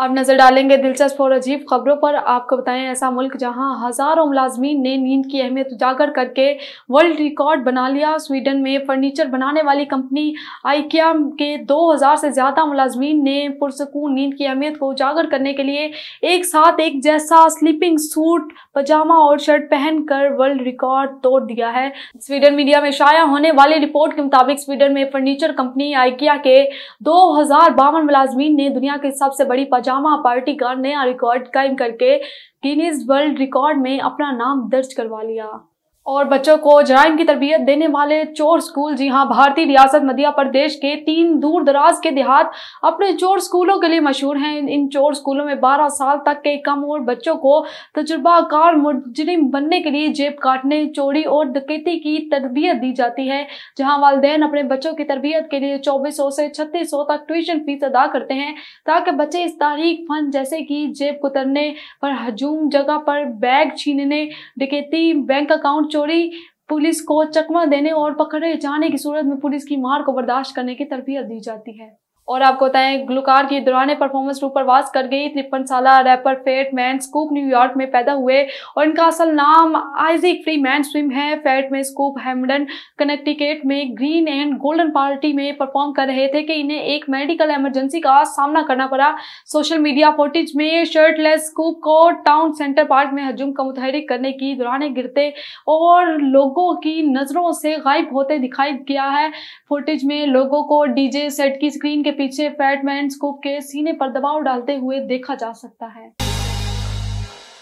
अब नजर डालेंगे दिलचस्प और अजीब खबरों पर आपको बताएं ऐसा मुल्क जहां हजारों मुलाजमीन ने नींद की अहमियत उजागर करके वर्ल्ड रिकॉर्ड बना लिया स्वीडन में फर्नीचर बनाने वाली कंपनी आइकिया के 2000 से ज़्यादा मुलाजमीन ने पुरसकून नींद की अहमियत को उजागर करने के लिए एक साथ एक जैसा स्लीपिंग सूट पजामा और शर्ट पहनकर वर्ल्ड रिकॉर्ड तोड़ दिया है स्वीडन मीडिया में शाया होने वाली रिपोर्ट के मुताबिक स्वीडन में फर्नीचर कंपनी आइकिया के दो मुलाजमीन ने दुनिया की सबसे बड़ी पजामा पार्टी का नया रिकॉर्ड कायम करके गिनीज वर्ल्ड रिकॉर्ड में अपना नाम दर्ज करवा लिया और बच्चों को जराइम की तरबियत देने वाले चोर स्कूल जी हाँ भारतीय रियासत मध्य प्रदेश के तीन दूर दराज के देहात अपने चोर स्कूलों के लिए मशहूर हैं इन चोर स्कूलों में 12 साल तक के कम उम्र बच्चों को तजुर्बाकार मुजरिम बनने के लिए जेब काटने चोरी और डकैती की तरबियत दी जाती है जहाँ वालदे अपने बच्चों की तरबियत के लिए चौबीस से छत्तीस तक ट्यूशन फीस अदा करते हैं ताकि बच्चे इस तारीख फन जैसे कि जेब कुतरने पर हजूम जगह पर बैग छीनने डकैती बैंक अकाउंट चोरी पुलिस को चकमा देने और पकड़े जाने की सूरत में पुलिस की मार को बर्दाश्त करने की तरबियत दी जाती है और आपको बताएं ग्लूकार की दौरान परफॉर्मेंस टूर वास कर गई तिरपन साल rapper Fat Man Scoop New York में पैदा हुए और इनका असल नाम आइजिक फ्री मैन स्विम है फेट में स्कूप हेमडन कनेक्टिकेट में ग्रीन एंड गोल्डन पार्टी में परफॉर्म कर रहे थे कि इन्हें एक मेडिकल इमरजेंसी का सामना करना पड़ा सोशल मीडिया फोटेज में शर्टलेस स्कूप को टाउन सेंटर पार्क में हजूम का मुतहरिक करने की दौरान गिरते और लोगों की नज़रों से गायब होते दिखाई गया है फोटेज में लोगों को डीजे सेट की स्क्रीन के पीछे फैटमैन को के सीने पर दबाव डालते हुए देखा जा सकता है